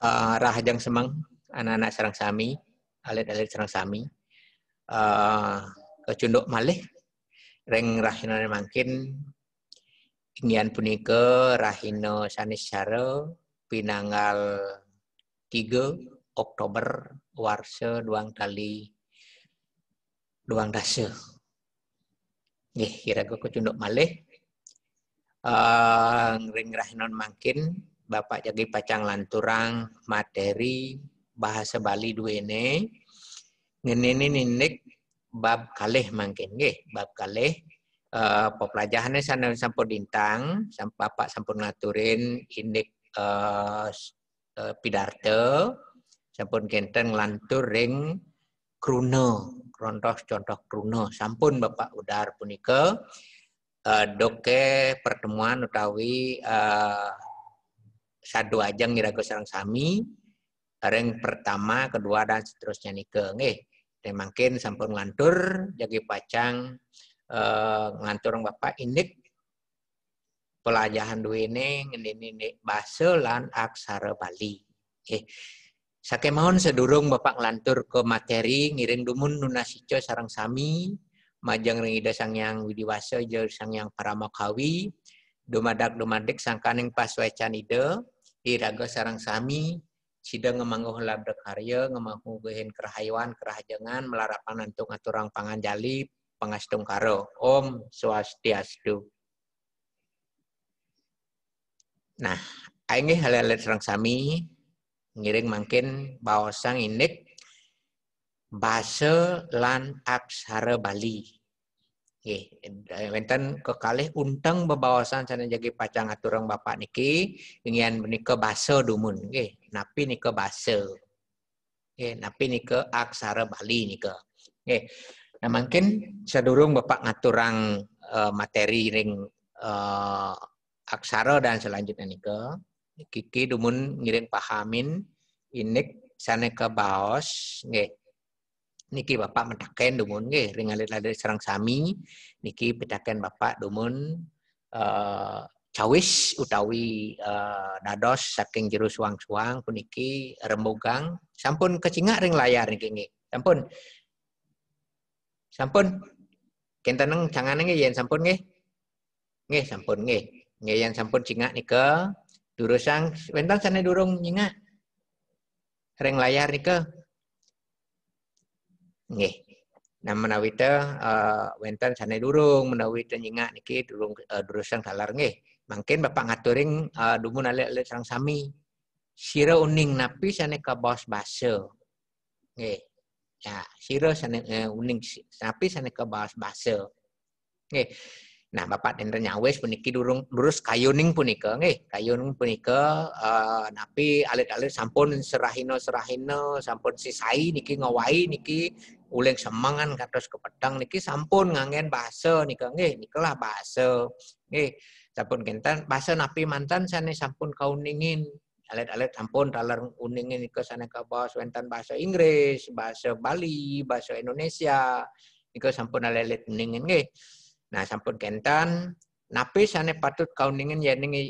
uh, eh, Rahajang Semang, anak-anak Serang Sami, alit-alit Serang Sami, uh, ke Cunduk Malih, Reng Rahino Mangkin, Ingian Punike, Rahino Sanis Syara, Pinanggal 3 Oktober warsa duang tali duang dasa. nih kira-kira kecunduk malih. Uh, eh, ring rahinon mangkin Bapak Jagi Pacang Lanturang materi bahasa Bali duene nenek-nenek bab kalih mungkin, nggih bab kalih uh, eh, pepelajahane sana sampun dintang sampun Bapak sampun ngaturin indek uh, eh, uh, eh, pidarte sampun kenten nglantur ring kruno contoh-contoh kruno sampun Bapak Udar punika uh, doke pertemuan utawi satu ajeng diraku sarang sami reng pertama kedua dan seterusnya nih ke dan makin sampun ngantur jadi pacang e, ngantur bapak ini pelajahan dua ini ini bahasa lan aksara Bali eh saya mohon sedurung Bapak ngelantur ke materi ngiring dumun nuna sico sarang sami majang rengida sang yang widiwasa jauh sang yang para makawi dumadak dumadik sangkaning paswecan ide hiraga sarang sami, sida ngemangguh labda karya, ngemangguh gehin kerhayuan, kerahajangan, melarapan antung aturang pangan jali, pengastung karo. Om swastiastu. Nah, ini hal-hal sarang sami, ngiring mungkin bawasang indik, bahasa lan aksara Bali Eh, wonten kekalih unteng bebawasan sana jadi pacang aturang bapak niki ingin menikah basa dumun Eh, napi nika basa. Eh, napi nika aksara Bali nika. Eh, Nah, mungkin sedurung bapak ngaturang eh, materi ring eh, aksara dan selanjutnya nika, Kiki dumun ngiring pahamin inik sana ke baos Eh, niki bapak metaken domun nggih ring alit dari serang sami niki pitaken bapak domun uh, eh, cawis utawi uh, eh, dados saking jero suang-suang puniki rembogang sampun kecingak ring layar niki nggih sampun sampun kenteneng jangan nggih yen sampun nggih nggih sampun nggih nggih yang sampun cingak nike durusang wentang sana durung nyingak ring layar nika Nggih. Nah menawi te uh, wenten sana durung menawi te nyingak niki durung uh, eh, durusan kalar nggih. Mungkin Bapak ngaturing uh, eh, dumun alek-alek sang sami. Sira uning napi sana ke bos baso. Nggih. Ya, sira sana uh, uning napi sana ke bos baso. Nggih. Nah, Bapak Tender Nyawes puniki durung lurus kayuning punika nggih. Kayuning punika uh, napi alit-alit sampun serahino serahino sampun sisai niki ngawai niki uling semangan kados kepedang niki sampun ngangen bahasa nika nggih nikalah bahasa nggih sampun kentan bahasa napi mantan sana sampun kau ningin alat-alat sampun talar uningin nika sana ke bahasa wenten bahasa Inggris bahasa Bali bahasa Indonesia nika sampun alat-alat uningin nggih nah sampun kentan napi sana patut kau kauningin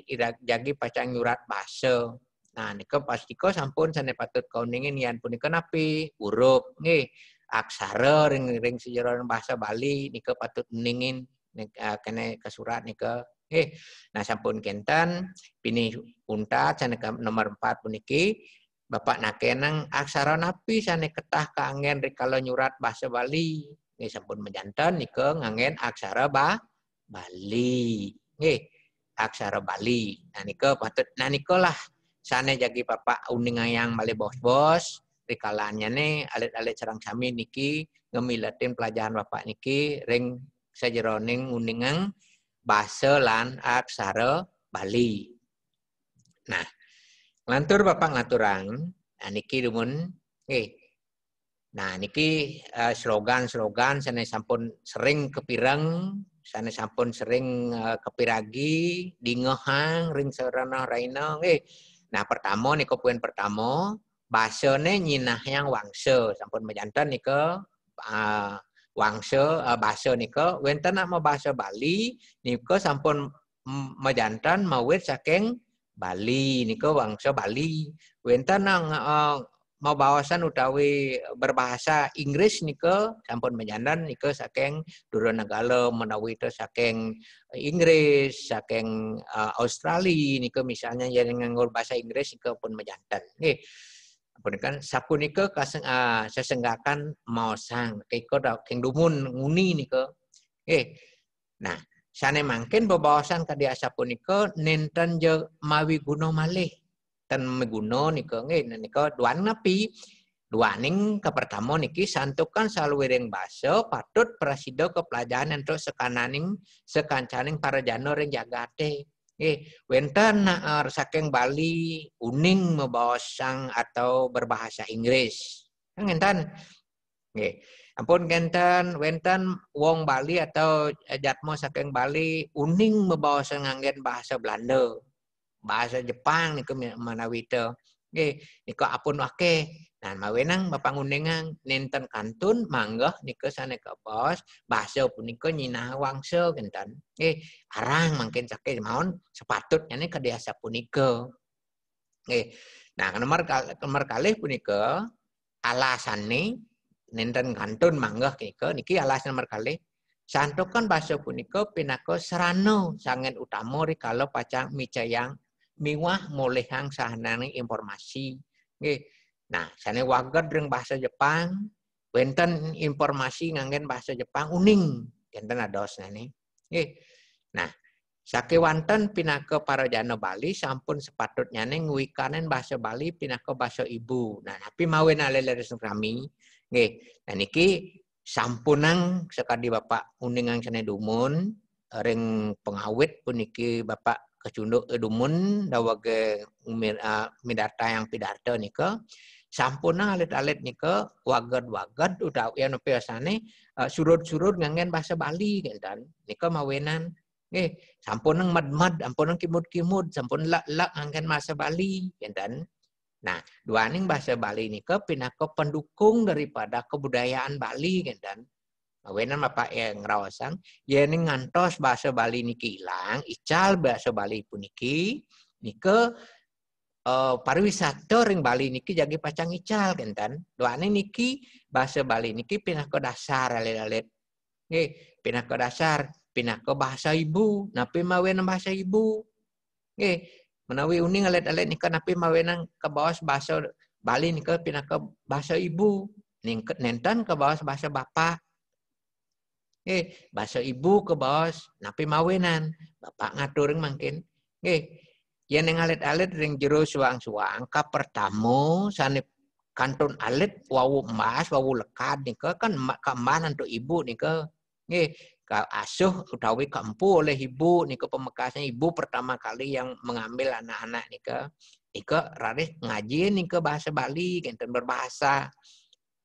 irak jagi pacang nyurat bahasa Nah, nika kau sampun sana patut kau yang pun punika napi huruf nih, aksara ring ring sejarah bahasa Bali nika patut ningin uh, eh, kena ke surat nika eh nah sampun kenten pini unta sana nomor empat puniki Bapak nak nakenang aksara napi sana ketah keangen kalau nyurat bahasa Bali. Ini sampun menjantan nika ngangen aksara ba Bali. eh aksara Bali. Nah nika patut nah nika lah sana jadi bapak uning ayang balik bos-bos kalanya nih alit-alit cerang kami niki ngemilatin pelajaran bapak niki ring sejeroning uningan bahasa lan aksara Bali. Nah, ngelantur bapak nah, niki dumun eh Nah, niki uh, slogan-slogan sana sampun sering kepireng, sana sampun sering uh, kepiragi, dingehang ring serana raina, Eh, nah pertama niku poin pertama basane nyinah yang wangsa sampun mejantan ke uh, wangsa uh, ah, niko, Wenta nak mau bahasa Bali ke sampun menjantan mawit saking Bali niko wangsa Bali Wenta nang uh, ah, mau bawasan utawi berbahasa Inggris niko sampun menyandan niko saking Durun Negara menawi itu saking Inggris saking uh, Australia niko misalnya yang nganggur bahasa Inggris niko pun menjantan nih Kemudian kan sapu nike kaseng ah sesenggakan mau sang keiko dak keng dumun nguni nike. Eh, nah sana mungkin bebawasan kadi dia sapu nike nenten je mawi guno malih ten meguno nike eh nike dua napi dua Duaning ke pertama niki santukan saluwering baso patut prasido ke pelajaran entuk sekananing sekancaning para janur yang jagate nak eh, wenten eh, saking Bali uning membawa sang atau berbahasa Inggris. Ngenten. Kan eh, Ampun ngenten wenten wong Bali atau eh, jatmo saking Bali uning membawa sang anggen bahasa Belanda. Bahasa Jepang niku manawi teu. Nggih, niku apun wake Nah, mawenang mapangundengang nenten kantun manggah nika saneka bos bahasa punika nyinah wangso kinten. Eh, arang mangkin sakit maun sepatutnya ini desa punika. Eh, Nah, nomor nomor kalih punika nih nenten kantun manggah nika niki alasan nomor kalih Santukan bahasa punika pinako serano sangen utama kalau pacang micayang miwah molehang sahanane informasi. Nggih. Eh, Nah, sana wager dengan bahasa Jepang, wenten informasi ngangen bahasa Jepang uning, enten nani. nih. Nah, Sake wanten pindah ke jana Bali sampun sepatutnya neng wikanen bahasa Bali pindah ke bahasa ibu. Nah, tapi mau mawin aleleres kami. Nih, nah niki sampunang sekadi Bapak yang sana dumun ring pengawit puniki Bapak kecunduk dumun dawage uh, midarta yang pidarta nika nang alit-alit nih ke wagad-wagad udah yang biasane eh, surut-surut ngangen bahasa Bali gitu kan nih ke mawenan nih eh, sampun nang mad-mad sampun nang kimut-kimut sampun lak-lak ngangen bahasa Bali gitu kan nah dua nih bahasa Bali nih ke ke pendukung daripada kebudayaan Bali gitu kan Mawenan Bapak yang Rawasang ya ini ngantos bahasa Bali niki hilang, ical bahasa Bali pun nih nike uh, pariwisata ring Bali niki jadi pacang ical kentan Doane niki bahasa Bali niki pindah ke dasar alit-alit. nih pindah ke dasar, pindah ke bahasa ibu, napi mawe nang bahasa ibu. nih menawi uning alit-alit kan napi mawe nang ke bawah bahasa Bali nih niki pindah ke bahasa ibu, ningket nentan ke bawah bahasa bapak. nih bahasa ibu ke bawah napi mawenan, bapak ngaturing mungkin. nih Yen yang alit-alit ring jero suang-suang pertama sanip kantun alit wau emas wau lekat nika kan ka emas untuk ibu nika nggih ka asuh utawi kampu oleh ibu nika pemekasnya ibu pertama kali yang mengambil anak-anak nika nika raris ngaji nika bahasa Bali kenten berbahasa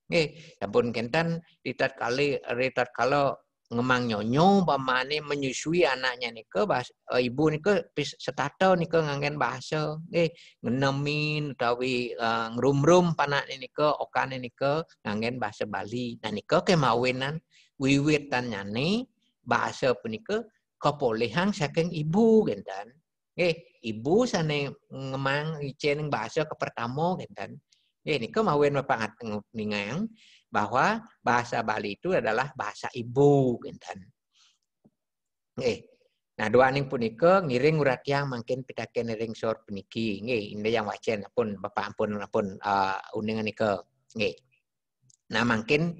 nggih sampun kenten ritat kali ritat kalau ngemang nyonyo pamane menyusui anaknya nih ke bahasa, e, eh, ibu nih ke setato nih ke ngangen bahasa eh ngenemin utawi e, eh, rum panak nih ke okan nih ke ngangen bahasa Bali nah nih ke wiwit wiwitan nyane bahasa punika kepolehan saking ibu gentan eh ibu sana ngemang icen bahasa ke pertama gentan eh nih ke mawin ngat bahwa bahasa Bali itu adalah bahasa ibu kinten. Nggih. Nah, dua aning punika ngiring urat yang mungkin pitaken ngiring sor puniki. Nggih, ini yang wajen pun Bapak ampun ampun uh, eh, undangan nika. Nggih. Nah, makin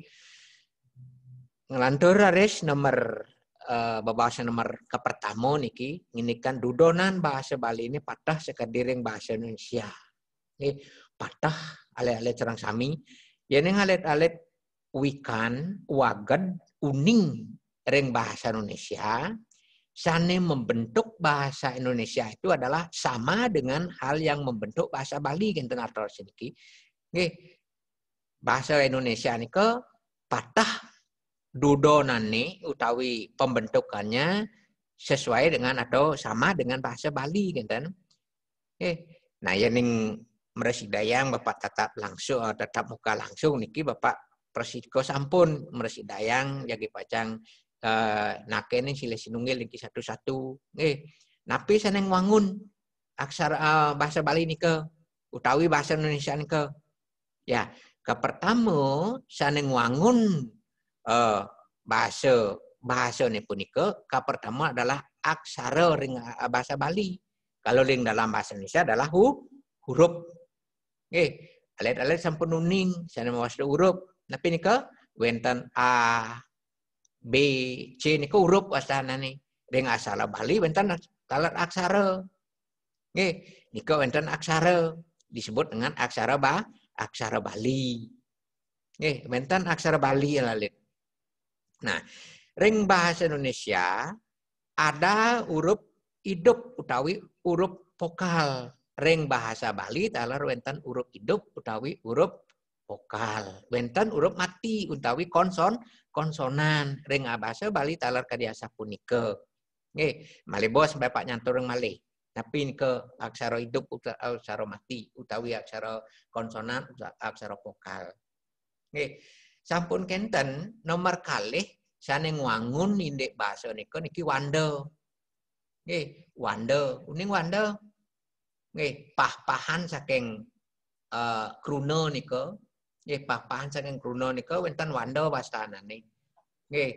ngelantur aris nomor uh, eh, bahasa nomor kepertama niki ini kan dudonan bahasa Bali ini patah sekadiring bahasa Indonesia. Ini patah ale-ale serang sami. Yen ini alet wikan, waged, uning ring bahasa Indonesia, sane membentuk bahasa Indonesia itu adalah sama dengan hal yang membentuk bahasa Bali kinten natural sedikit Bahasa Indonesia ke patah nih utawi pembentukannya sesuai dengan atau sama dengan bahasa Bali kinten. Nah, yang ning Bapak tetap langsung eh, tetap muka langsung niki Bapak persiko sampun meresik dayang jadi pacang eh, nake nakene sila sinunggil iki satu-satu Eh, Napi seneng wangun aksara eh, bahasa Bali ini ke utawi bahasa Indonesia ini ke ya ke pertama seneng wangun eh, bahasa bahasa ini pun ke ke pertama adalah aksara ring eh, bahasa Bali. Kalau ring dalam bahasa Indonesia adalah hu, huruf. Eh, Alat-alat sampun nuning sana mawas huruf tapi niko wenten A, B, C ke huruf ni. Ring asal Bali wenten kalat aksara. Nggih, niko wenten aksara disebut dengan aksara ba, aksara Bali. Nggih, wenten aksara Bali lalit. Nah, ring bahasa Indonesia ada huruf hidup utawi huruf vokal. Ring bahasa Bali talar wenten huruf hidup utawi huruf vokal. Wenten urup mati utawi konson konsonan ring abasa bali talar kadiasa punike. Nggih, malih bos bapak nyantur male. Tapi ke aksara hidup aksara mati utawi aksara konsonan aksara vokal. Nggih. Sampun kenten nomor kalih sana ngwangun indik basa niku niki wanda. Nggih, wanda, uning wanda. Nggih, pah-pahan saking uh, eh, kruna nggih eh, papahan saking Kruna nika wonten Wanda wastanane. Nggih.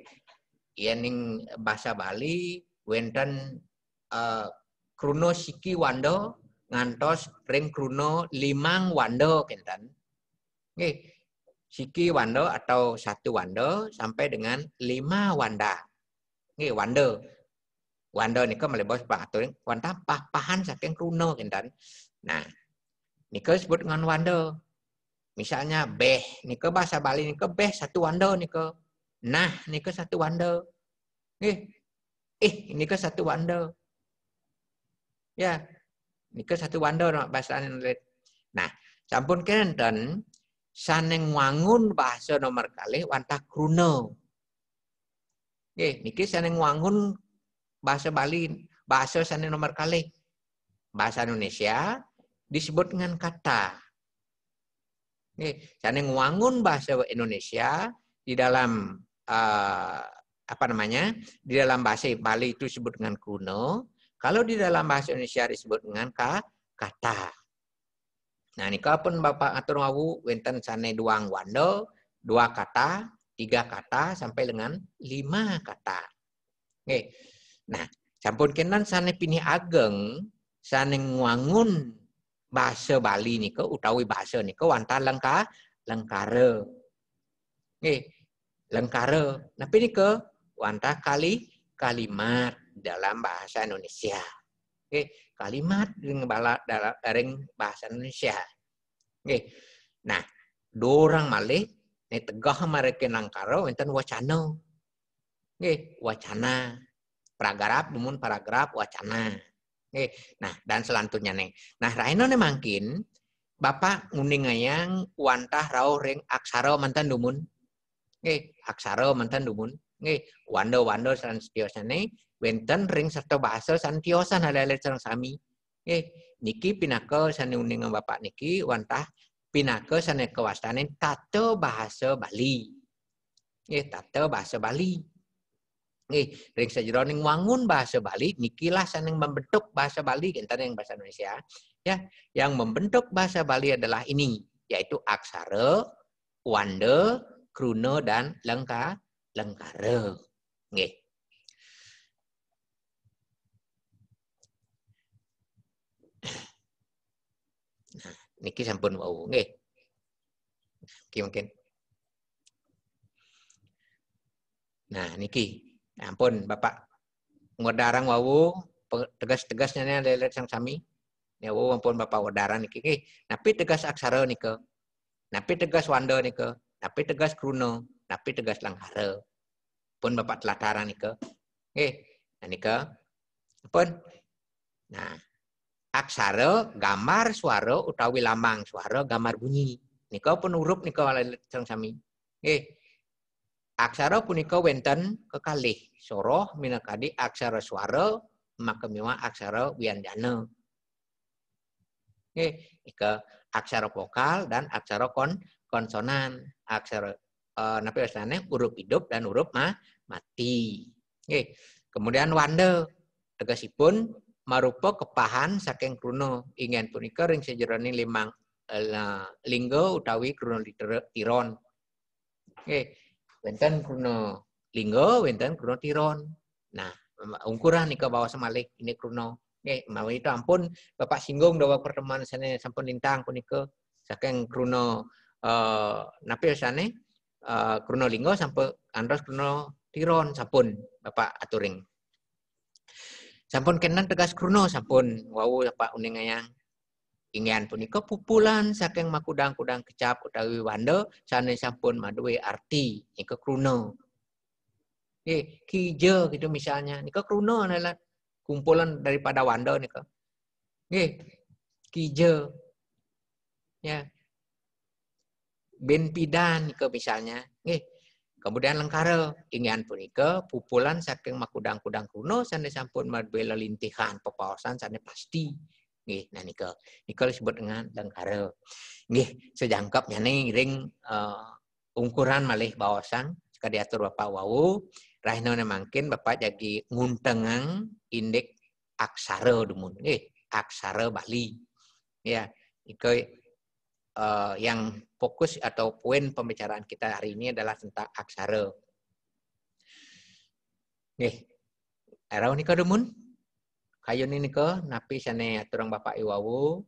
Yen ing basa Bali wonten uh, ah, Kruna siki Wanda ngantos ring Kruna limang Wanda kenten. Nggih. Siki Wanda atau satu Wanda sampai dengan lima Wanda. Nggih, Wanda. Wanda nika melebos wanda wonten papahan saking Kruna kenten. Nah, nika sebut dengan Wanda. Misalnya beh, nike bahasa Bali nike beh satu wanda nike. Nah, nike satu wando, Nih, ih, eh, eh nike satu wando, Ya, nike satu wando no, bahasa Indonesia. Nah, sampun kenten saneng wangun bahasa nomor kali wanta kruno. Nggih, eh, niki saneng wangun bahasa Bali, bahasa saneng nomor kali. Bahasa Indonesia disebut dengan kata Nih, cara ngewangun bahasa Indonesia di dalam uh, apa namanya di dalam bahasa Bali itu disebut dengan kuno. Kalau di dalam bahasa Indonesia disebut dengan ka, kata. Nah, ini kapan Bapak atur mau wenten sana duang wando, dua kata, tiga kata, sampai dengan lima kata. Oke. Nah, campur kenan sana pinih ageng, sana ngwangun bahasa Bali ni ke utawi bahasa ni ke wanta lengka lengkara. Nggih, lengkara. Tapi ni ke wanta kali kalimat dalam bahasa Indonesia. Nggih, kalimat dalam bahasa Indonesia. Nggih. Nah, dorang malih ni tegah mereka lengkara enten wacana. Nggih, wacana. Paragraf namun paragraf wacana. Eh, Nah, dan selantunnya neng. Nah, raino nih mungkin Bapak yang wantah rau ring aksara mantan dumun. Eh, aksara mantan dumun. Eh, wando wando san neng. nih. Wenten ring serta bahasa san tiosan halalet sareng sami. Oke, niki pinake san uningan Bapak niki wantah pinake san kewastanin tato bahasa Bali. Eh, tato bahasa Bali nih ring sajero ning wangun bahasa Bali, nikilah saning membentuk bahasa Bali kita yang bahasa Indonesia. Ya, yang membentuk bahasa Bali adalah ini, yaitu aksara, wande kruno dan lengka lengkare. nih niki sampun mau nggih. mungkin. Nah, niki Ya ampun, Bapak. Ngodarang wawu tegas-tegasnya nih lelet sang sami. Ya wawu ampun Bapak nih, Eh, Tapi tegas aksara nike. Tapi tegas wanda nike. Tapi tegas kruno. Tapi tegas langhara. Pun Bapak telah nih nike. Eh, Nah nike. Ampun. Nah, aksara, gambar, suara utawi lambang, suara, gambar bunyi. Nika pun huruf nika lelet sang sami. Eh, Aksara punika wenten kekalih soroh minakadi aksara suara maka mewa aksara wiandana. Oke, ke aksara vokal dan aksara kon konsonan, aksara eh, napi usahanya huruf hidup dan huruf ma, mati. Oke, kemudian wanda tegasipun marupa kepahan saking kruno ingin punika ring sejeroni limang eh, linggo utawi kruno tiron. Oke, Wenten kruno linggo, wenten kruno tiron. Nah, ungkurah nika bawah semalik ini kruno. Nggih, mawi itu ampun Bapak singgung dawa pertemuan sana sampun lintang ke saking kruno uh, napil sana uh, eh, kruno linggo sampai andros kruno tiron sampun Bapak aturing. Sampun kenan tegas kruno sampun wau Bapak uning ayang ingian punika pupulan saking makudang-kudang kecap utawi wanda sana sampun maduwe arti nika kruno Nggih, kijo gitu misalnya nika kruno adalah kumpulan daripada wanda nika. Nggih, kijo. Ya. Ben pidan nika misalnya. Nggih. Kemudian lengkare ingian punika pupulan saking makudang-kudang kruno sana sampun maduwe lelintihan pepaosan sana pasti nih nah nanika niko disebut dengan nih sejangkap sejangkep nih ring uh, eh, ukuran malih bawasan jika diatur bapak wau rahino mangkin bapak jadi nguntengang indeks aksara dumun nih aksara Bali ya niko uh, eh, yang fokus atau poin pembicaraan kita hari ini adalah tentang aksara nih Erau nika demun ayo ni niko napi sana turang bapak iwawu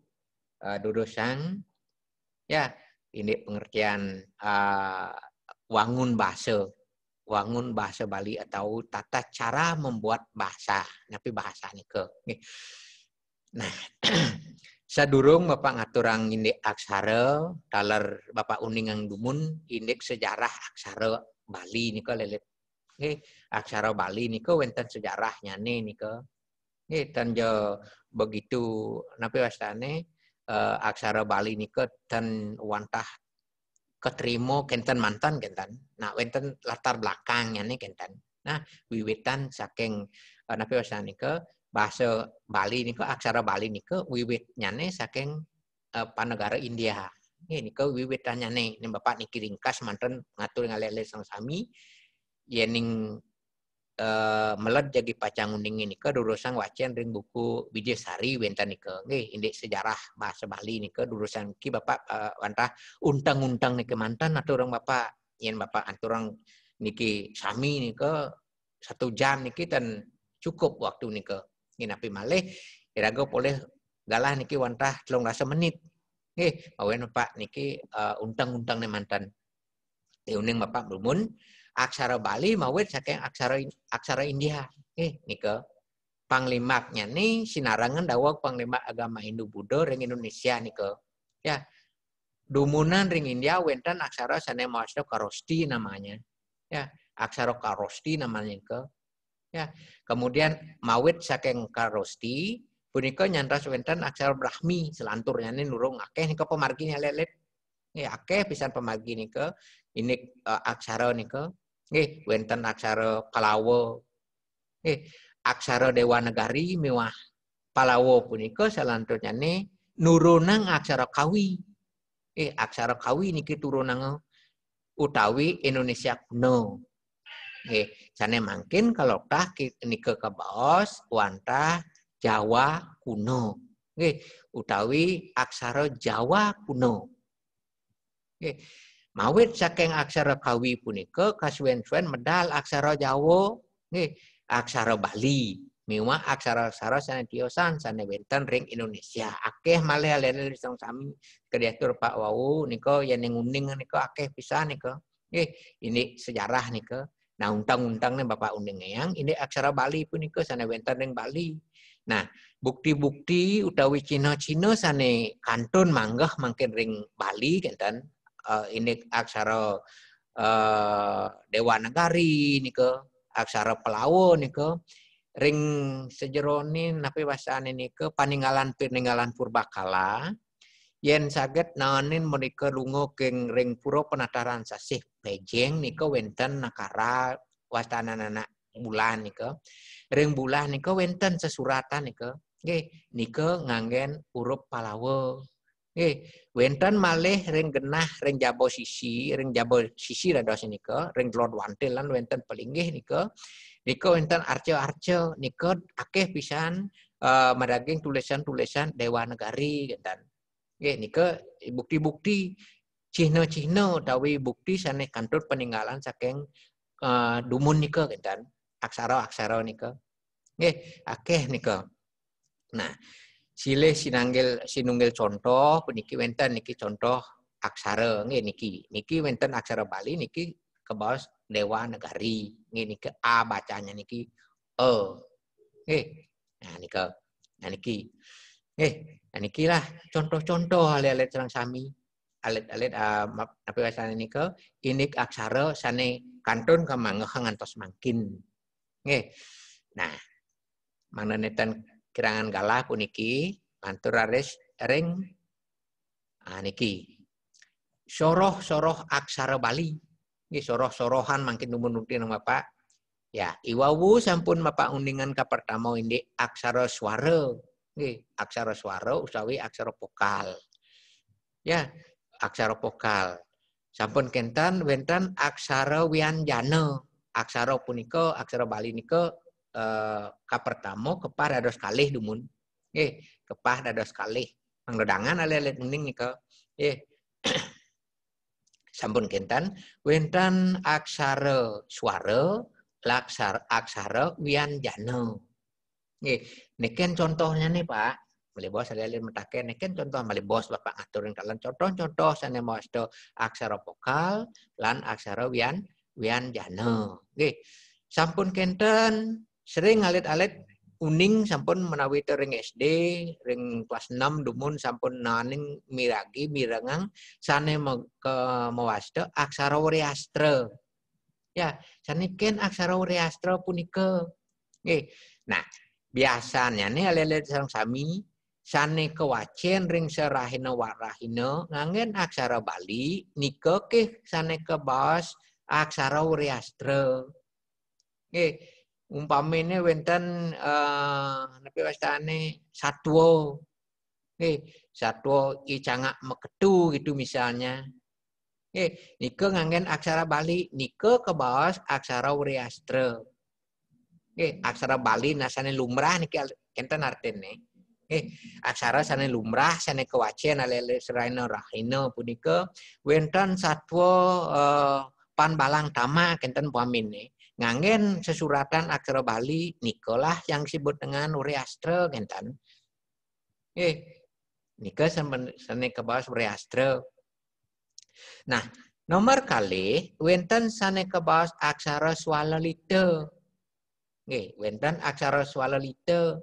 uh, eh, dudosang ya ini pengertian uh, wangun bahasa wangun bahasa Bali atau tata cara membuat bahasa napi bahasa niko nah Sadurung Bapak ngaturang indek aksara, dalar Bapak uningang dumun indek sejarah aksara Bali niko lelet. Oke, aksara Bali niko wenten sejarahnya nih niko. Ini tan begitu napi wastane uh, aksara Bali niko dan wantah keterima kenten mantan kenten. Nah, wenten latar belakangnya nih kenten. Nah, wiwitan saking uh, napi wastane ke bahasa Bali niko aksara Bali ke wiwitnya nih saking uh, panegara India. Ini ke wiwitannya nih, nih bapak niki ringkas mantan ngatur ngalele sang sami. Yening uh, melet jadi pacang uning ini ke durusan wacan ring buku biji sari wenta nike nih indek sejarah bahasa Bali ke durusan ki bapak uh, wantah untang-untang nike mantan atau orang bapak yang bapak anturang niki sami ke satu jam niki dan cukup waktu nike nginapi malih irago boleh galah niki wantah telung rasa menit nih awen bapak niki uh, eh, untang-untang nih mantan uning bapak belum aksara Bali maupun saking aksara aksara India. Eh, nika panglimaknya nih sinarangan dawak panglima agama Hindu Buddha ring Indonesia nika. Ya. Dumunan ring India wentan aksara sane maksud karosti namanya. Ya, aksara karosti namanya ke. Ya, kemudian mawit saking karosti punika nyantas wentan aksara Brahmi selanturnya nih nurung akeh nika pemarginya lelet. Ya, akeh pisan pemargi nika ini uh, aksara nika Nggih, eh, wonten aksara Palawa. Nggih, eh, aksara Dewa Negari miwah Palawa punika nih, nurunang aksara Kawi. Eh, aksara Kawi niki turunang utawi Indonesia kuno. Nggih, eh, jane mangkin kalau tah ke kebaos wantah Jawa kuno. Nggih, utawi aksara Jawa kuno. Nggih. Mawit saking aksara Kawi punika kasuwen-suwen medal aksara Jawa nggih aksara Bali miwah aksara-aksara sana diosan sana sanewenten ring Indonesia akeh malih aliran sang sami kreatur Pak Wau niko yen ning niko akeh pisan niko, nggih ini sejarah niko. nah untang-untangnya untang Bapak Uning yang ini aksara Bali sana sanewenten ring Bali Nah, bukti-bukti utawi Cina-Cina sana kantun manggah mangkin ring Bali kenten uh, ini aksara uh, Dewa Negari niko aksara Pelawo niko ring sejeroni napi ini niko paninggalan peninggalan purbakala yen saget nanin menika lunga keng ring pura penataran sasih Pejeng nika wenten nakara wastananana bulan nika ring bulan nika wenten sesuratan nika niko nika nganggen urup Eh, wonten malih ring genah ring jabo sisi, ring jabo sisi sini ke, ring lord wantil lan wonten pelinggih nika. Nika wonten arca-arca nika akeh pisan uh, madaging tulisan-tulisan dewa negari dan Eh, nika bukti-bukti cihno-cihno tawi bukti sane kantor peninggalan saking uh, dumun nika dan aksara-aksara nika. Eh, akeh nika. Nah, Sile sinanggil sinunggil contoh, niki wenten niki contoh aksara nge niki. Niki wenten aksara Bali niki bawah dewa negari. nge niki a bacanya niki e. nge nah, nah niki nah niki. nge nah niki lah contoh-contoh ale ale serang sami. alat-alat uh, ah, apa bahasane niki ini aksara sane kantun kamangeh ngantos makin nge Nah, mana netan kirangan puniki uniki anturares ring aniki. Ah, Soroh-soroh aksara Bali. Ini soroh-sorohan makin numun-numun nama Pak. Ya, iwawu sampun bapak undingan ke pertama ini aksara suara. Ini aksara suara usawi aksara vokal. Ya, aksara vokal. Sampun kentan wentan aksara wianjana. Aksara punika, aksara Bali niko Eh, ka pertama kepah dados kalih dumun. Nggih, eh, kepah dados kalih. Pangledangan alelet ale ning nika. Nggih. Eh, sampun kenten, wenten aksara suara laksar aksara wianjana. Nggih, niken contohnya nih Pak. bos saya lihat metake neken contoh bos bapak ngaturin kalian contoh-contoh sana mau asdo aksara vokal lan aksara wian wian jana. Oke, sampun kenten sering alit-alit uning sampun menawi tering ring SD, ring kelas 6 dumun sampun naning miragi mirangang sane me, ke mewasta aksara wariastra. Ya, sane ken aksara wariastra punika. Nggih. Nah, biasanya nih alit-alit sareng sami sane kewacen ring serahina warahina ngangen aksara Bali nika ke sane ke bawah aksara wariastra. Nggih umpamine wenten uh, eh, nepi wastane satwa. eh satwa ki meketu gitu misalnya. eh nika ngangen aksara Bali, nika bawah aksara Wriastra. eh aksara Bali nasane lumrah niki enten artine. eh aksara sana lumrah sane kewajen alele seraino rahina punika wonten satwa uh, eh, pan balang tama kenten pamine ngangen sesuratan aksara Bali Nikola yang disebut dengan ureastra ngentan. Eh, nika sana ke bawah ureastra. Nah, nomor kali wenten sana ke bawah aksara swalalita. eh, wenten aksara swalalita.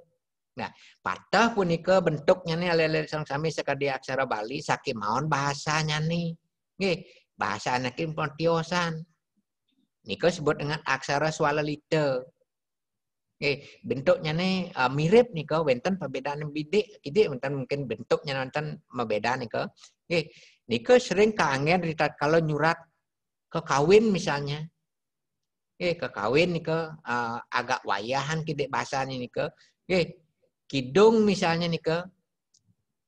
Nah, patah pun punika bentuknya nih lele sang sami sekali aksara Bali saking mohon bahasanya nih. eh, bahasa anak impor tiosan. Niko sebut dengan aksara suara lite. Eh, okay. bentuknya nih eh, uh, mirip niko, ke wenten perbedaan bidik kidik wenten mungkin bentuknya wenten berbeda niko. Okay. Eh, niko sering kangen kalau nyurat ke kawin misalnya. Okay. ke kawin niko uh, agak wayahan kide bahasanya nih niko. Oke, kidung misalnya niko.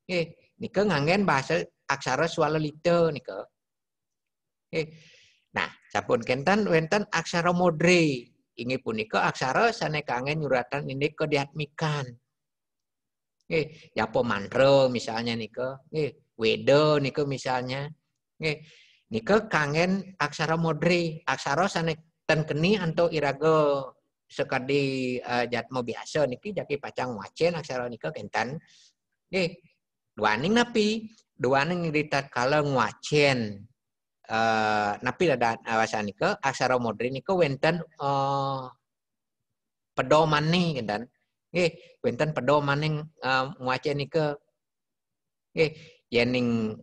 Okay. Niko ngangen bahasa aksara suara lite nih Okay. Sapun kentan wenten aksara modre. pun punika aksara sana kangen nyuratan ini ke diatmikan. ya po mantra misalnya niko, nih wedo niko misalnya. nih niko kangen aksara modri, aksara sana tenkeni anto iraga sekadi uh, eh, jatmo biasa niki jadi pacang wacen aksara kentan, nih dua duaning napi, dua duaning ditat kalau ngwacen. Eh, napi dadan eh, awasan ke aksara modri niko wenten eh, pedoman nih dan eh wenten pedoman ning muace niko eh yening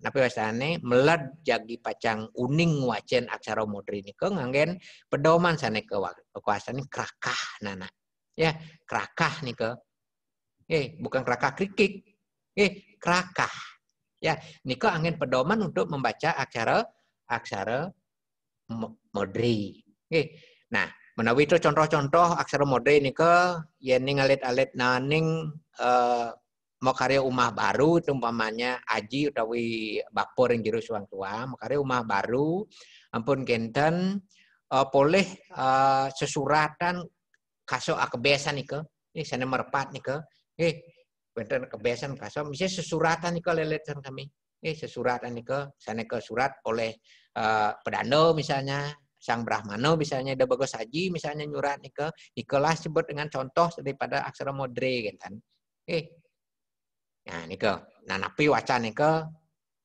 napi wasane melad jagi pacang uning wacen aksara modri niko ngangen pedoman sana ke kekuasaan kerakah nana ya kerakah niko eh bukan kerakah krikik eh kerakah Ya, niko angin pedoman untuk membaca aksara aksara modri. Oke. Nah, menawi itu contoh-contoh aksara modri niko yen ning alit-alit naning eh, mau karya umah baru umpamanya aji utawi bakpor yang jero suang tua mau karya umah baru ampun kenten eh, boleh eh, sesuratan kaso akebesa niko ini sana merpat nih eh benten kebiasaan kaso misalnya sesuratan niku lelajeng kami, ini eh, sesuratan sana ke surat oleh uh, eh, pedano misalnya Sang Brahmano misalnya ada bagus saji misalnya nyurat ke nikolah sebut dengan contoh daripada aksara modre gitu eh, Nah niko nah napi wacan niko uh,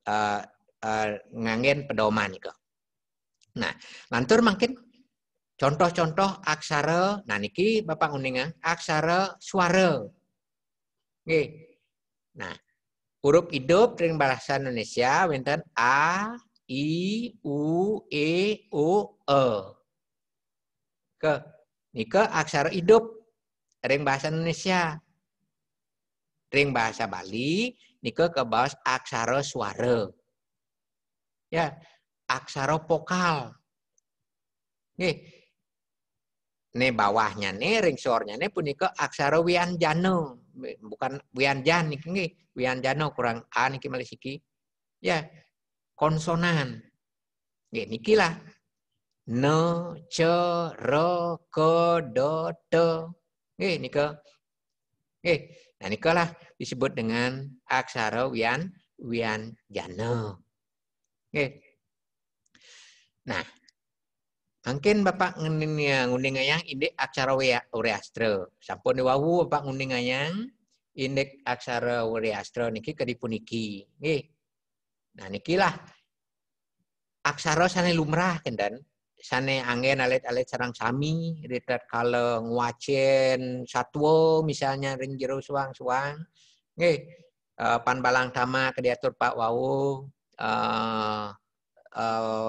eh, uh, ngangen pedoman niko, Nah, lantur makin contoh-contoh aksara nah niki Bapak Uninga aksara suara Nggih. Nah, huruf hidup ring bahasa Indonesia wonten a, i, u, e, o, e. Ke nika aksara hidup ring bahasa Indonesia. ring bahasa Bali nika ke bahasa aksara suara. Ya, aksara vokal. nih Ne bawahnya nih ring pun nih ke aksara wianjana bukan wianjan niki wianjano kurang a niki malisiki ya konsonan nggih ya, niki lah ne ce re ke do te nggih nika nggih nah nika lah disebut dengan aksara wian wianjano nggih ya. nah Angkin Bapak nguningnya, nguning ayang indek aksara ureastra. Sampun wawu Bapak nguning ayang indek aksara ureastra niki kedipun niki. Nih, Nah niki lah aksara sana lumrah kendan. sana angin alit-alit sarang sami, ritat kalau nguacen satwo misalnya ring suang-suang. Nih Uh, eh, balang tama kediatur Pak Wawu uh,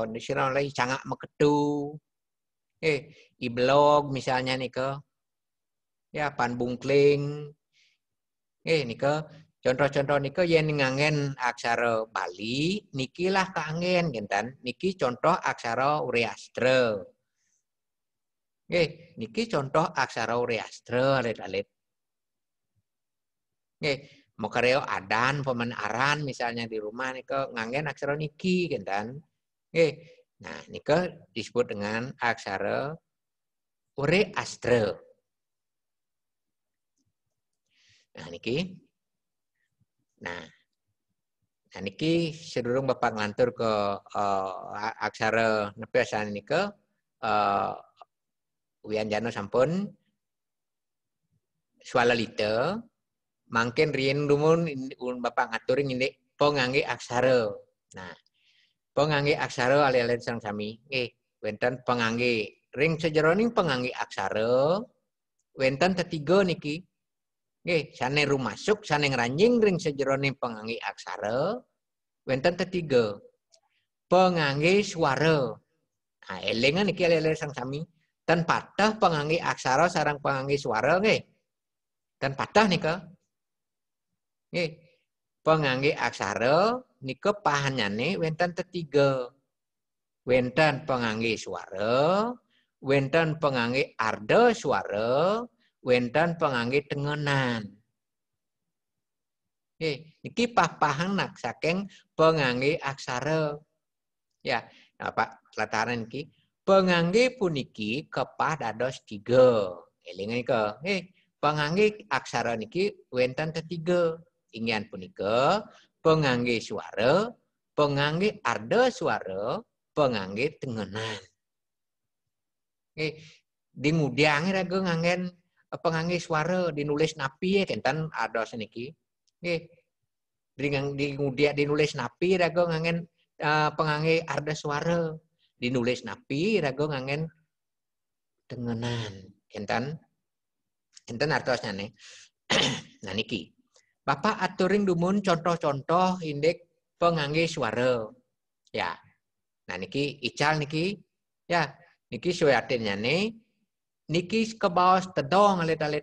nasional eh, lagi cangak meketu eh iblog misalnya nih ke ya pan bungkling eh nih ke contoh-contoh niko yang ngangen aksara Bali niki lah kangen gentan niki contoh aksara Uriastre eh niki contoh aksara Uriastre alit-alit eh mau kareo adan pemenaran misalnya di rumah niko ngangen aksara niki gentan Oke. Nah, nika disebut dengan aksara ure astra. Nah, niki. Nah, nah niki sedurung Bapak ngelantur ke uh, aksara nepi asal nika uh, eh, Wianjana sampun suala lite mangken rien rumun Bapak ngaturin ini pengangge aksara. Nah, pengangge aksara alih-alih sang sami. eh, wonten pengangge ring sejeroning pengangge aksara wonten ketiga niki. eh, sana rumasuk sana ranjing ring sejeroning pengangge aksara wonten ketiga. Pengangge suara. Nah, elingan niki alih-alih sang sami. dan patah pengangge aksara sarang pengangge suara. eh, dan patah nika. eh, penganggi aksara pahanya nih. wenten ketiga. Wenten pengangge suara, wenten pengangge arde suara, wenten pengangge tengenan. Oke, niki papahan nak saking pengangge aksara. Ya, apa nah, lataran niki pengangge puniki kepah dados tiga. Elingan ke, eh pengangge aksara niki wenten ketiga. Ingian punika pengangge suara, pengangge arda suara, pengangge tengenan. Oke, Di ngudiang raga ngangen eh, pengangge suara dinulis napi ya kentan ada seniki. Oke, Di, di dinulis napi raga ngangen penganggi eh, pengangge arda suara. Dinulis napi raga ngangen tengenan. Kentan? Kentan artosnya nih. nah niki. Bapak aturin dumun contoh-contoh indeks pengangge suara. Ya. Nah niki ical niki ya niki suyatinnya nih niki ke bawah tedong alit-alit.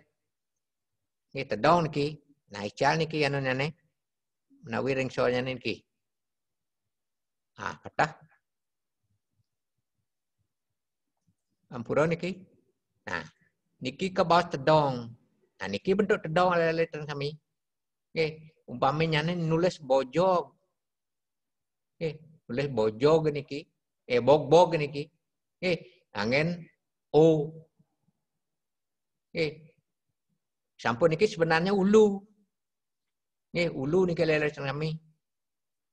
ini tedong niki. Nah ical niki anunya nih. Menawi ring suaranya niki. Ah, kata. Ampura niki. Nah, niki ke bawah tedong. Nah, niki bentuk tedong alit-alit kami eh umpamanya nih nulis bojo. eh nulis bojo gini ki, eh bog-bog gini ki. Eh, angin o. eh Sampun niki sebenarnya ulu. Eh, ulu niki leleh kami.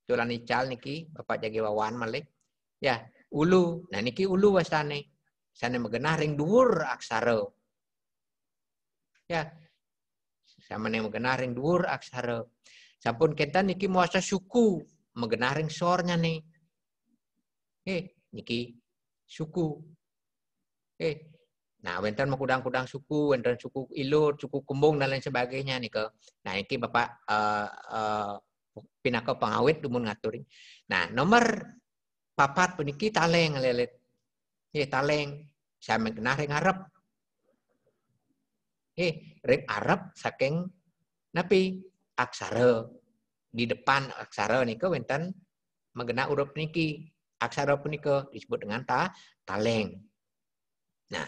Tulan ical niki, Bapak jaga wawan malik. Ya, ulu. Nah niki ulu wasane. Sana megenah ring dur aksara. Ya, sama samane menggenaring dhuwur aksara sampun kita niki muasa suku menggenaring sornya nih eh niki suku eh Nah, wenten mau kudang kudang suku, wenten suku ilur, suku kembung dan lain sebagainya nih ke. Nah, niki Bapak uh, uh, pinaka pengawet dumun ngaturin, Nah, nomor papat puniki taleng lelet. Eh, taleng. Saya yang harap. Eh, ring Arab saking napi aksara di depan aksara niko wonten mengena urup niki aksara punika disebut dengan ta taleng nah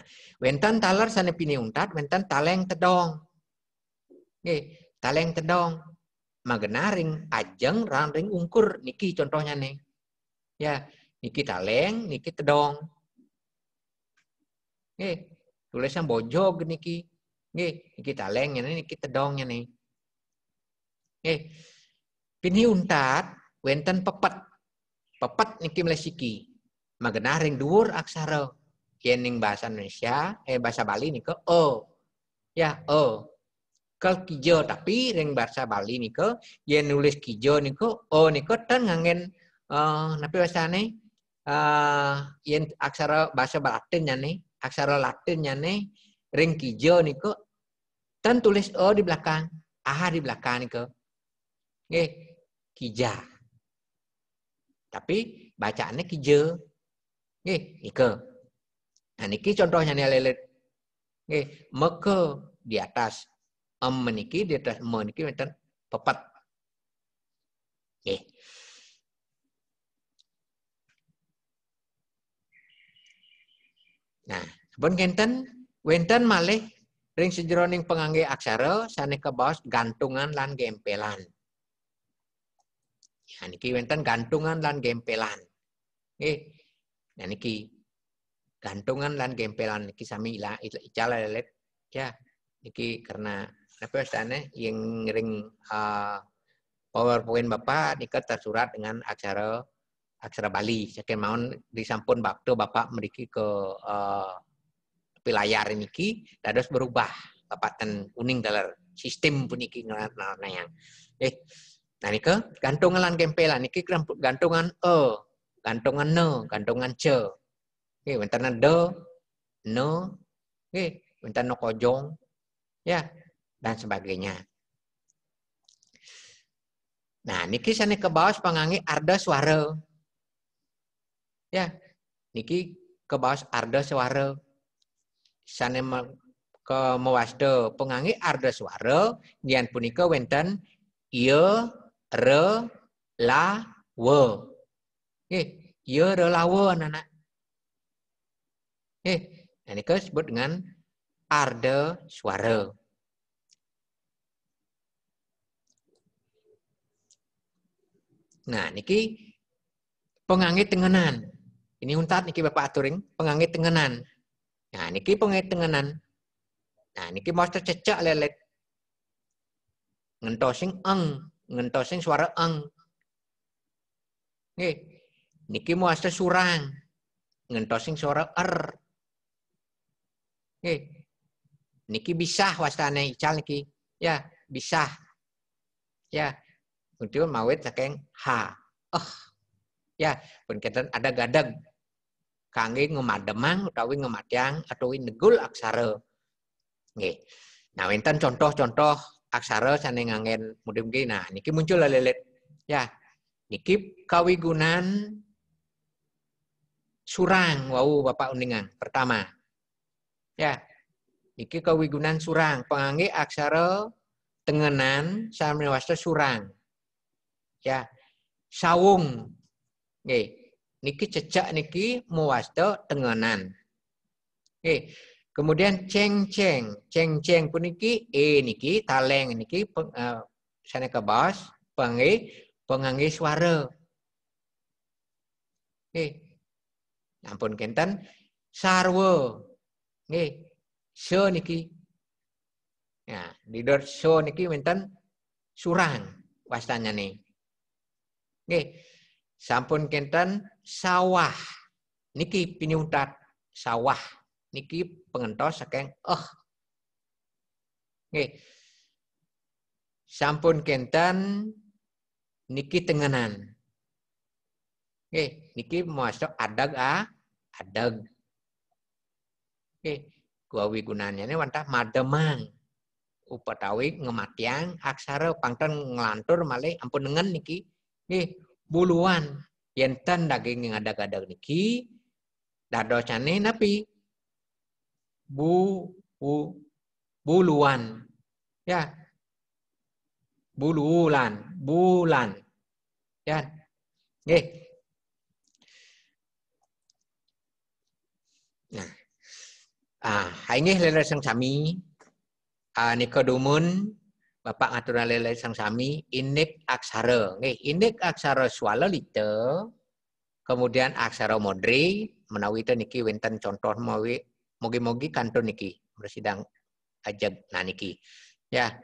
taler talar pini untat wonten taleng tedong Nih taleng tedong magena ring ajeng rang ring ungkur niki contohnya nih ya niki taleng niki tedong Nih tulisan bojog niki Nggih, kita leng ngene kita tedong ngene. Nggih. Pinhi untat wenten pepet. Pepet niki melesiki. Magenah ring dhuwur aksara. Yen ning bahasa Indonesia, eh bahasa Bali niku o. Ya, o. kal kijo tapi ring bahasa Bali niku yen nulis kijo niku o niku ten ngangen uh, napi bahasane uh, eh, yen aksara bahasa Latin ya nih, aksara Latin ya nih ring hijau niko tan tulis o oh, di belakang, ah di belakang niko Nggih, kija. Tapi bacaannya kija. Nggih, niko Nah niki contohnya nih lelet. Nggih, meke di atas em meniki di atas em meniki meten pepet. Nggih. Nah, pun kenten Wenten malih ring sejroning pengangge aksara ke bawah gantungan lan gempelan. Ya niki wenten gantungan lan gempelan. Nggih. Ya niki gantungan lan gempelan niki sami ila icala lelet ya niki karena apa ya istana yang ring uh, PowerPoint Bapak nika tersurat dengan aksara aksara Bali. Saking maun disampun waktu Bapak meriki ke uh, tapi layar niki dados berubah papatan kuning dalam sistem puniki yang eh nah ke gantungan lan gempelan niki gantungan e gantungan ne gantungan c. eh bentar de ne eh bentar no kojong ya dan sebagainya Nah, niki sana ke bawah pangangi arda suara. Ya, niki ke bawah arda suara sane ke mewasde pengangi arda suara nian punika wenten ye re la we eh ye re la we anak-anak eh, nah, ini kau sebut dengan arda suara Nah, niki pengangi tengenan. Ini untat niki Bapak aturing, pengangi tengenan. Nah, niki tenganan. Nah, niki monster cecak lelet. Ngentosing eng, ngentosing suara eng. Nggih. Niki monster surang. Ngentosing suara er. Nggih. Niki bisa wastane ical niki. Ya, bisa. Ya. untuk mawet saking ha. Oh. Ya, pun ada gadang kangge ngemademang utawi ngemadyang utawi negul aksara. Nggih. Nah, wonten contoh-contoh aksara sane ngangen mudim ki. nah niki muncul lelet. Ya, niki kawigunan surang wau Bapak Uningan pertama. Ya. Niki kawigunan surang pangangge aksara tengenan sami surang. Ya. Sawung. Nggih niki cecak niki muwasto tengenan. Oke. Kemudian ceng-ceng, ceng-ceng puniki e niki taleng niki peng, uh, e, sana ke bawah pengi pengangi suara. Oke. Ampun kenten sarwo. Nggih. So niki. Ya, di dor so niki wonten surang wastanya nih. Oke, Sampun kenten sawah. Niki piniutat sawah. Niki pengentos saking eh. Nggih. Sampun kenten niki tengenan. Nggih, niki masuk adag a ah. adag. Nggih, gua wigunanya ini wantah mademang. Upatawi ngematiang aksara pangten ngelantur malih ampun dengan niki. Nggih, buluan yenten daging yang ada kadang niki dado cane napi bu bu buluan ya bululan bulan ya nggih nah ah lele sang sami ah nikodumun Bapak ngaturna lele sang sami inik aksara. Nggih, inik aksara swala lite. Kemudian aksara modri menawi itu niki winten contoh mawi mogi mugi kantun niki bersidang ajag nah niki. Ya.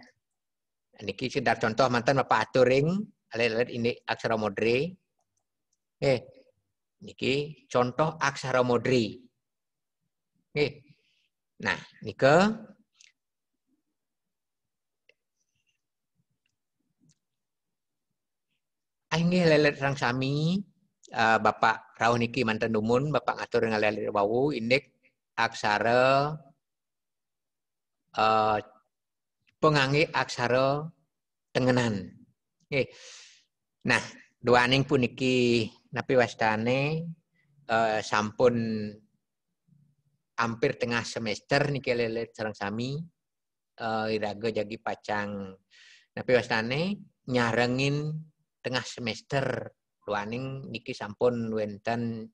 Niki sedar contoh mantan Bapak aturing lele ini aksara modri. Eh, niki contoh aksara modri. Nggih. Nah, nika ini lelet serang sami uh, Bapak Rauh niki mantan dumun Bapak ngatur dengan lelet wau indek aksara uh, eh, pengangi aksara tengenan. Okay. Nah, dua aning pun niki napi wastane uh, eh, sampun hampir tengah semester niki lelet serang sami uh, iraga jagi pacang napi wastane nyarengin tengah semester luaning niki sampun wenten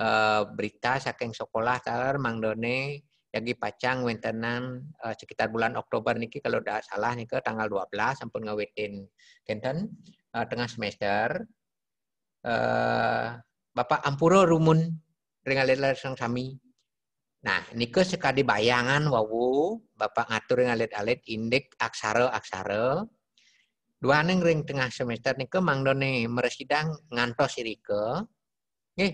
uh, berita saking sekolah kaler mangdone lagi Pacang wentenan uh, sekitar bulan Oktober niki kalau tidak salah nih ke tanggal 12 sampun ngawetin kenten uh, tengah semester uh, Bapak Ampuro Rumun ringalir sang sami Nah, ini ke sekali bayangan wawu Bapak ngatur ngalit-alit indek aksara-aksara dua neng ring tengah semester mang mangdone meresidang ngantos irike nggih eh,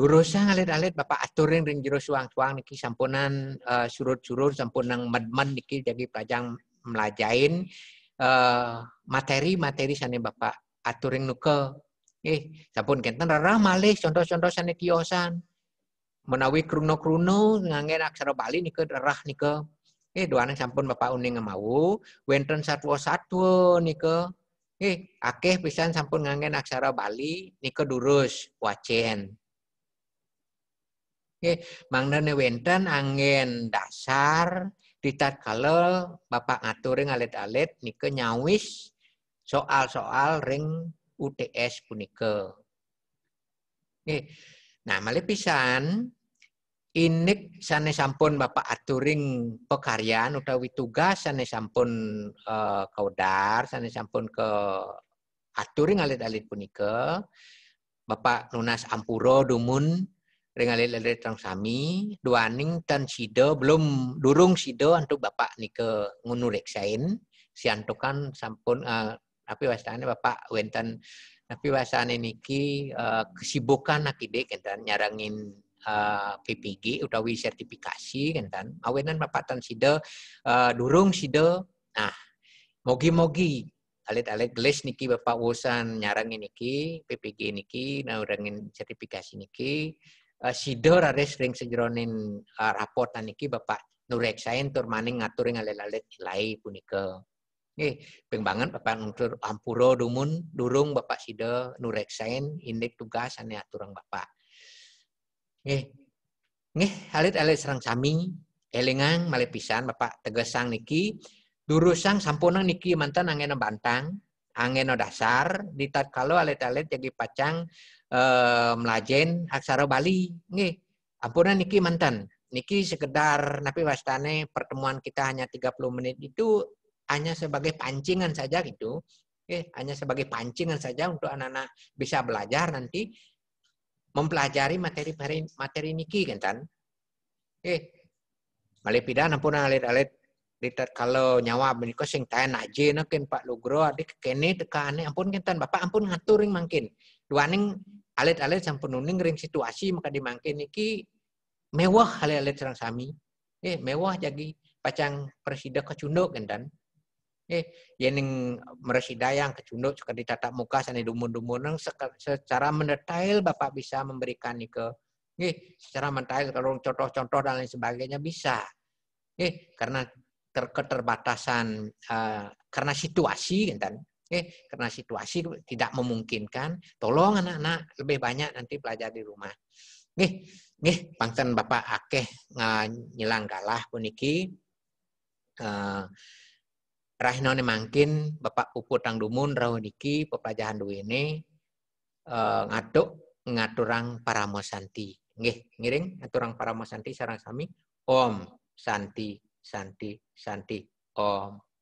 lurusan alit-alit bapak aturin ring jero suang-suang niki sampunan uh, surut-surut sampunan med-med niki jadi pajang melajain eh, materi-materi uh, materi -materi bapak aturin nuke nggih sampun kenten rara malih contoh-contoh sana kiosan menawi kruno-kruno ngangen aksara Bali ke nike nih ke eh doanan sampun bapak uning mau wenten satwa satwa nike eh akeh pisan sampun ngangen aksara Bali nike durus wacen eh mangnane wenten angen dasar kalau bapak ngatur alit-alit nike nyawis soal-soal ring UTS punike. Eh, nah malih pisan ini sana sampun Bapak aturing pekarian utawi tugas sana sampun uh, eh, kaudar sana sampun ke aturing alit-alit punike Bapak Nunas Ampuro dumun ring alit-alit tang sami duaning tan sido belum durung sido untuk Bapak nika sain si siantukan sampun uh, eh, tapi wasanya Bapak wenten tapi wasanya niki uh, kesibukan nakide kentan nyarangin Ah, PPG PPG wis sertifikasi kan kan awenan tan sida uh, durung sida nah mogi-mogi alit-alit gelis niki Bapak Wosan nyarangin niki PPG niki nah sertifikasi niki uh, ah, sida rares ring sejeronin uh, ah, raportan niki Bapak Nurek saen tur maning ngatur yang alit nilai punika nih pengembangan Bapak Nuntur Ampuro dumun durung Bapak Sida nureksain indek tugas ane Aturang Bapak nge nih, alit-alit serang sami elingang malih Bapak tegesang niki durusang sampunang niki mantan angeno bantang angeno dasar ditat kalau alit-alit jadi pacang eh, melajen aksara Bali nih, ampunan niki mantan niki sekedar napi wastane pertemuan kita hanya 30 menit itu hanya sebagai pancingan saja gitu Oke, hanya sebagai pancingan saja untuk anak-anak bisa belajar nanti mempelajari materi-materi materi niki kan Oke. Eh, malih pidana ampun alit-alit ditat kalau nyawa menikah sing taen aje ken Pak Lugro adik kene ane ampun kentan Bapak ampun ngatur ring mangkin. Duaning alit-alit sampun nuning ring situasi maka dimangkin niki mewah alit-alit serang sami. Eh mewah jadi pacang presiden kecunduk kentan eh yening meresidayang kecunduk suka ditatap muka sana dumun-dumuneng dumun secara mendetail Bapak bisa memberikan ke eh, secara mendetail kalau contoh-contoh dan lain sebagainya bisa. Eh, karena ter keterbatasan eh, karena situasi kan eh karena situasi tidak memungkinkan tolong anak-anak lebih banyak nanti belajar di rumah Nih, eh, nih, eh, pangten Bapak akeh nyilang kalah puniki rahino mangkin bapak upu tang dumun rahu niki peplajahan duwene uh, ngaduk ngaturang paramosanti nggih ngiring ngaturang santi sarang sami om santi santi santi om